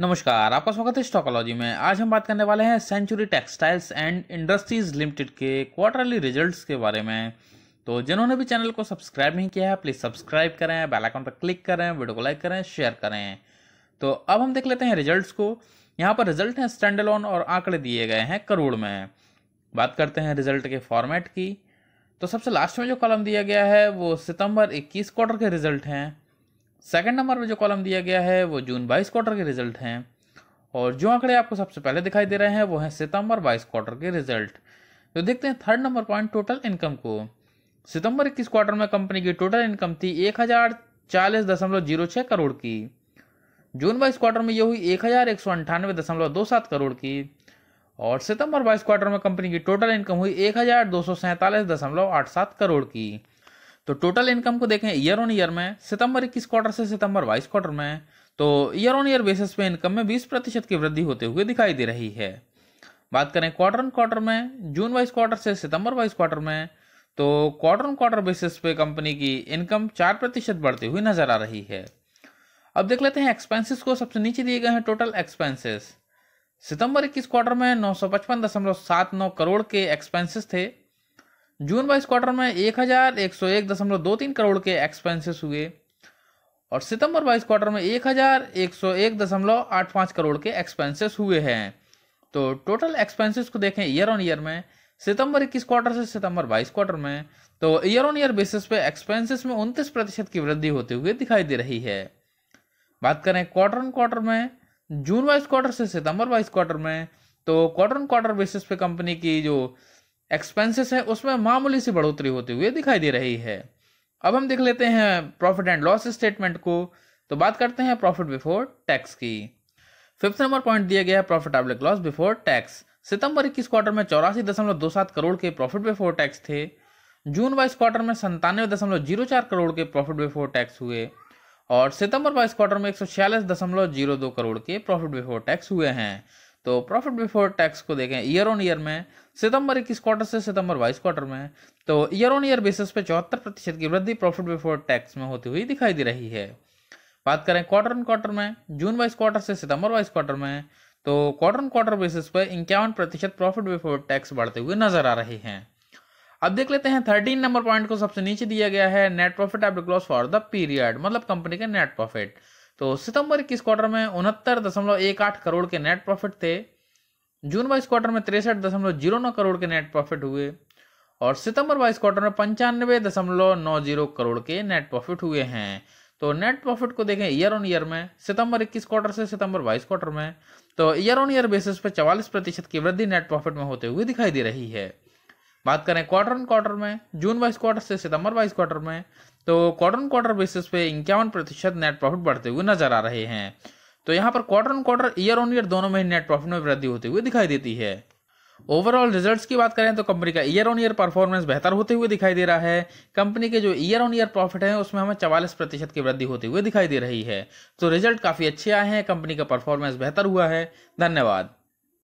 नमस्कार आपका स्वागत है स्टॉकोलॉजी में आज हम बात करने वाले हैं Century Textiles and Industries Limited के क्वार्टरली रिजल्ट्स के बारे में तो जिन्होंने भी चैनल को सब्सक्राइब नहीं किया है प्लीज़ सब्सक्राइब करें बेल आइकन पर क्लिक करें वीडियो को लाइक करें शेयर करें तो अब हम देख लेते हैं रिजल्ट्स को यहाँ पर रिजल्ट हैं लोन और आंकड़े दिए गए हैं करोड़ में बात करते हैं रिजल्ट के फॉर्मेट की तो सबसे लास्ट में जो कॉलम दिया गया है वो सितंबर 21 क्वार्टर के रिजल्ट हैं सेकंड नंबर पे जो कॉलम दिया गया है वो जून बाईस क्वार्टर के रिजल्ट हैं और जो आंकड़े आपको सबसे पहले दिखाई दे रहे हैं वो हैं सितंबर बाईस क्वार्टर के रिजल्ट तो देखते हैं third number point total income को सितंबर इक्कीस क्वार्टर में कंपनी की टोटल इनकम थी एक हज़ार चालीस दशमलव जीरो छः करोड़ की जून बाईस क्वार्टर में यह हुई एक हज़ार एक सौ अंठानवे दशमलव दो सात करोड़ की और सितंबर बाईस क्वार्टर में कंपनी की टोटल इनकम हुई एक हज़ार दो सौ सैंतालीस दशमलव आठ सात करोड़ की तो टोटल इनकम को देखें ईयर ऑन ईयर में सितंबर इक्कीस क्वार्टर से सितंबर बाईस क्वार्टर में तो ईयर ऑन ईयर बेसिस पे इनकम में बीस प्रतिशत की वृद्धि होते हुए दिखाई दे रही है बात करें क्वार्टर ऑन क्वार्टर में जून वाइस क्वार्टर से सितंबर वाइस क्वार्टर में तो क्वार्टर ऑन क्वार्टर बेसिस पे कंपनी की इनकम चार प्रतिशत बढ़ती हुई नजर आ रही है अब देख लेते हैं एक्सपेंसेस को सबसे नीचे दिए गए हैं टोटल एक्सपेंसेस सितंबर इक्कीस क्वार्टर में नौ करोड़ के एक्सपेंसेस थे जून बाईस क्वार्टर में एक हजार एक सौ एक दशमलव दो तीन करोड़ के एक्सपेंसेस हुए और सितंबर बाईस क्वार्टर में एक हजार एक सौ एक दशमलव आठ पाँच करोड़ के एक्सपेंसेस हुए हैं तो टोटल एक्सपेंसेस को देखें ईयर ऑन ईयर में सितंबर इक्कीस क्वार्टर से सितंबर बाईस क्वार्टर में तो ईयर ऑन ईयर बेसिस पे एक्सपेंसेस में उनतीस प्रतिशत की वृद्धि होते हुए दिखाई दे रही है बात करें क्वार्टर ऑन क्वार्टर में जून वाइस क्वार्टर से सितंबर वाइस क्वार्टर में तो क्वार्टर ऑन क्वार्टर बेसिस पे कंपनी की जो एक्सपेंसेस है उसमें मामूली सी बढ़ोतरी होती हुई दिखाई दे रही है अब हम देख लेते हैं प्रॉफिट एंड लॉस स्टेटमेंट को तो बात करते हैं प्रॉफिट बिफोर टैक्स की फिफ्थ नंबर पॉइंट दिया गया है profit oblique loss before tax सितंबर इक्कीस क्वार्टर में चौरासी दशमलव दो सात करोड़ के प्रॉफिट बिफोर टैक्स थे जून बाईस क्वार्टर में संतानवे दशमलव जीरो चार करोड़ के प्रॉफिट बिफोर टैक्स हुए और सितंबर बाईस क्वार्टर में एक सौ छियालीस दशमलव जीरो दो करोड़ के प्रॉफिट बिफोर टैक्स हुए हैं तो प्रॉफिट बिफोर टैक्स को देखें ईयर ऑन ईयर में सितंबर इक्कीस क्वार्टर से सितंबर बाईस क्वार्टर में तो ईयर ऑन ईयर बेसिस पे चौहत्तर प्रतिशत की वृद्धि प्रॉफिट बिफोर टैक्स में होती हुई दिखाई दे रही है बात करें क्वार्टर ऑन क्वार्टर में जून बाईस क्वार्टर से सितंबर बाईस क्वार्टर में तो क्वार्टर ऑन क्वार्टर बेसिस पर इक्यावन प्रतिशत प्रॉफिट बिफोर टैक्स बढ़ते हुए नजर आ रहे हैं अब देख लेते हैं थर्टीन नंबर पॉइंट को सबसे नीचे दिया गया है नेट प्रॉफिट एप्ड क्लॉस फॉर द पीरियड मतलब कंपनी का नेट प्रॉफिट तो सितंबर इक्कीस क्वार्टर में उनहत्तर दशमलव एक आठ करोड़ के नेट प्रॉफिट थे जून बाईस क्वार्टर में तिरसठ दशमलव जीरो नौ करोड़ के नेट प्रॉफिट हुए और सितंबर बाईस क्वार्टर में पंचानवे दशमलव नौ जीरो करोड़ के नेट प्रॉफिट हुए हैं तो नेट प्रॉफिट को देखें ईयर ऑन ईयर में सितंबर इक्कीस क्वार्टर से सितंबर बाईस क्वार्टर में तो ईयर ऑन ईयर बेसिस पर चवालीस प्रतिशत की वृद्धि नेट प्रॉफिट में होते हुए दिखाई दे रही है बात करें क्वार्टर ऑन क्वार्टर में जून वाइज क्वार्टर से सितंबर वाइज क्वार्टर में तो क्वार्टर ऑन क्वार्टर बेसिस पे इक्यावन प्रतिशत नेट प्रॉफिट बढ़ते हुए नजर आ रहे हैं तो यहाँ पर quarter on quarter year on year दोनों में नेट प्रॉफिट में वृद्धि होती हुई दिखाई देती है ओवरऑल रिजल्ट्स की बात करें तो कंपनी का ईयर ऑन ईयर परफॉर्मेंस बेहतर होते हुए दिखाई दे रहा है कंपनी के जो ईयर ऑन ईयर प्रॉफिट है उसमें हमें चवालीस प्रतिशत की वृद्धि होती हुए दिखाई दे रही है तो रिजल्ट काफ़ी अच्छे आए हैं कंपनी का परफॉर्मेंस बेहतर हुआ है धन्यवाद